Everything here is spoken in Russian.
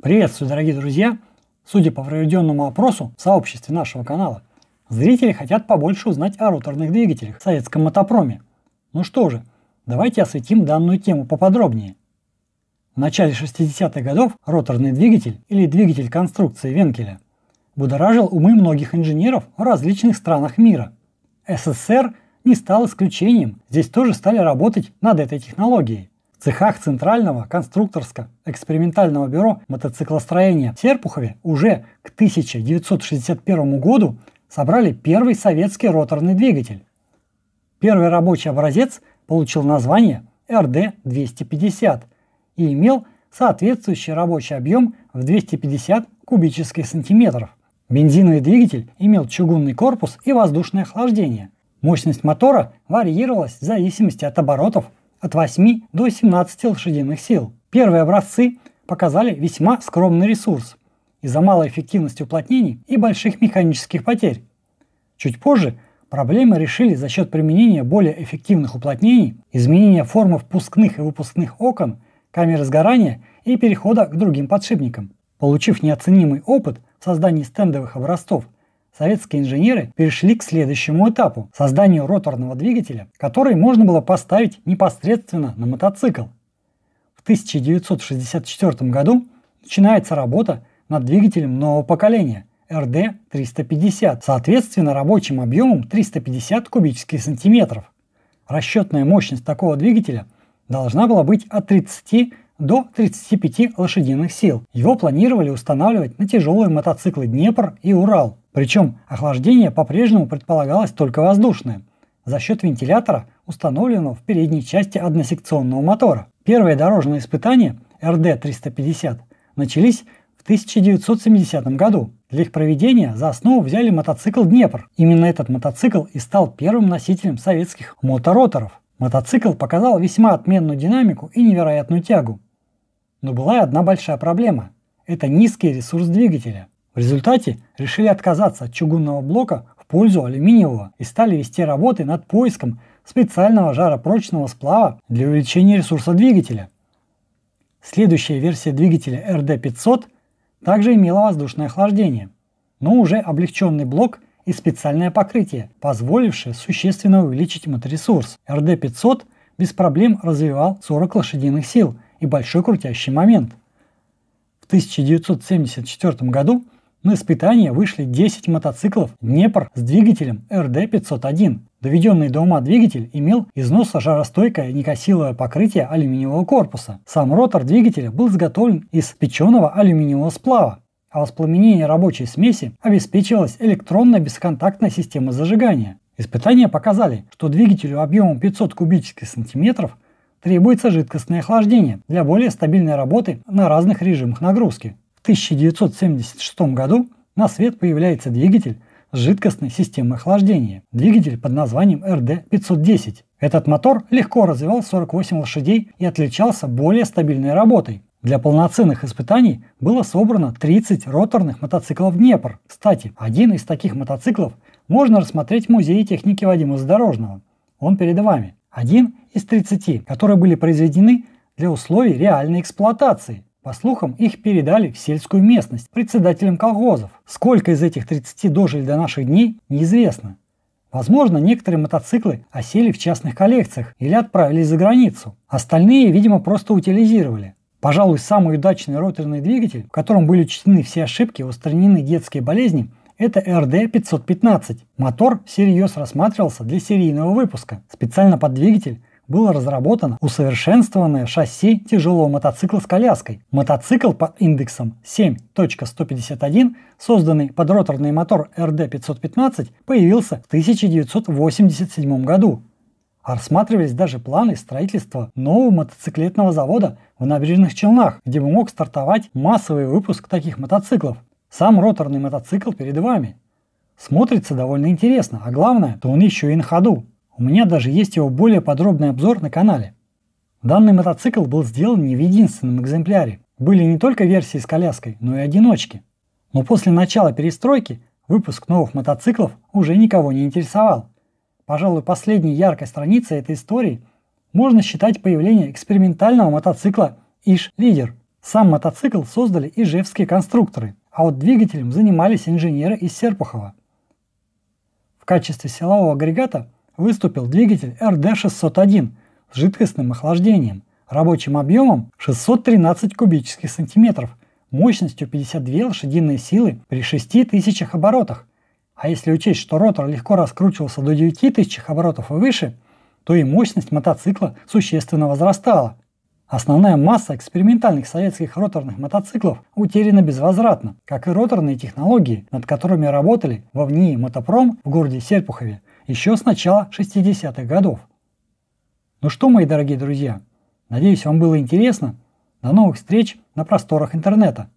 Приветствую, дорогие друзья! Судя по проведенному опросу в сообществе нашего канала, зрители хотят побольше узнать о роторных двигателях в советском мотопроме. Ну что же, давайте осветим данную тему поподробнее. В начале 60-х годов роторный двигатель или двигатель конструкции Венкеля будоражил умы многих инженеров в различных странах мира. СССР не стал исключением, здесь тоже стали работать над этой технологией. В цехах Центрального конструкторско-экспериментального бюро мотоциклостроения в Серпухове уже к 1961 году собрали первый советский роторный двигатель. Первый рабочий образец получил название РД-250 и имел соответствующий рабочий объем в 250 кубических сантиметров. Бензиновый двигатель имел чугунный корпус и воздушное охлаждение. Мощность мотора варьировалась в зависимости от оборотов от 8 до 17 лошадиных сил. Первые образцы показали весьма скромный ресурс из-за малой эффективности уплотнений и больших механических потерь. Чуть позже проблемы решили за счет применения более эффективных уплотнений, изменения формы впускных и выпускных окон, камеры сгорания и перехода к другим подшипникам. Получив неоценимый опыт в создании стендовых образцов, советские инженеры перешли к следующему этапу – созданию роторного двигателя, который можно было поставить непосредственно на мотоцикл. В 1964 году начинается работа над двигателем нового поколения РД-350, соответственно рабочим объемом 350 кубических сантиметров. Расчетная мощность такого двигателя должна была быть от 30 до 35 лошадиных сил. Его планировали устанавливать на тяжелые мотоциклы «Днепр» и «Урал». Причем охлаждение по-прежнему предполагалось только воздушное, за счет вентилятора, установленного в передней части односекционного мотора. Первые дорожные испытания РД-350 начались в 1970 году. Для их проведения за основу взяли мотоцикл «Днепр». Именно этот мотоцикл и стал первым носителем советских мотороторов. Мотоцикл показал весьма отменную динамику и невероятную тягу. Но была и одна большая проблема – это низкий ресурс двигателя. В результате решили отказаться от чугунного блока в пользу алюминиевого и стали вести работы над поиском специального жаропрочного сплава для увеличения ресурса двигателя. Следующая версия двигателя RD500 также имела воздушное охлаждение, но уже облегченный блок и специальное покрытие, позволившее существенно увеличить моторесурс. RD500 без проблем развивал 40 лошадиных сил – и большой крутящий момент. В 1974 году на испытания вышли 10 мотоциклов Днепр с двигателем РД-501. Доведенный до ума двигатель имел износа жаростойкое некосиловое покрытие алюминиевого корпуса. Сам ротор двигателя был изготовлен из печеного алюминиевого сплава, а воспламенение рабочей смеси обеспечивалась электронно-бесконтактная система зажигания. Испытания показали, что двигателю объемом 500 кубических сантиметров – требуется жидкостное охлаждение для более стабильной работы на разных режимах нагрузки. В 1976 году на свет появляется двигатель с жидкостной системой охлаждения, двигатель под названием RD510. Этот мотор легко развивал 48 лошадей и отличался более стабильной работой. Для полноценных испытаний было собрано 30 роторных мотоциклов «Днепр». Кстати, один из таких мотоциклов можно рассмотреть в Музее техники Вадима Задорожного. Он перед вами. Один из 30, которые были произведены для условий реальной эксплуатации. По слухам, их передали в сельскую местность председателям колхозов. Сколько из этих 30 дожили до наших дней, неизвестно. Возможно, некоторые мотоциклы осели в частных коллекциях или отправились за границу. Остальные, видимо, просто утилизировали. Пожалуй, самый удачный роторный двигатель, в котором были учтены все ошибки устранены детские болезни, это RD515. Мотор всерьез рассматривался для серийного выпуска. Специально под двигатель было разработано усовершенствованное шасси тяжелого мотоцикла с коляской. Мотоцикл под индексом 7.151, созданный под роторный мотор RD515, появился в 1987 году. Рассматривались даже планы строительства нового мотоциклетного завода в Набережных Челнах, где бы мог стартовать массовый выпуск таких мотоциклов. Сам роторный мотоцикл перед вами. Смотрится довольно интересно, а главное, то он еще и на ходу. У меня даже есть его более подробный обзор на канале. Данный мотоцикл был сделан не в единственном экземпляре. Были не только версии с коляской, но и одиночки. Но после начала перестройки выпуск новых мотоциклов уже никого не интересовал. Пожалуй, последней яркой страницей этой истории можно считать появление экспериментального мотоцикла «Иш Лидер». Сам мотоцикл создали ижевские конструкторы, а вот двигателем занимались инженеры из Серпухова. В качестве силового агрегата выступил двигатель РД-601 с жидкостным охлаждением, рабочим объемом 613 кубических сантиметров, мощностью 52 лошадиные силы при 6000 оборотах. А если учесть, что ротор легко раскручивался до 9000 оборотов и выше, то и мощность мотоцикла существенно возрастала – Основная масса экспериментальных советских роторных мотоциклов утеряна безвозвратно, как и роторные технологии, над которыми работали во ВНИИ «Мотопром» в городе Серпухове еще с начала 60-х годов. Ну что, мои дорогие друзья, надеюсь, вам было интересно. До новых встреч на просторах интернета.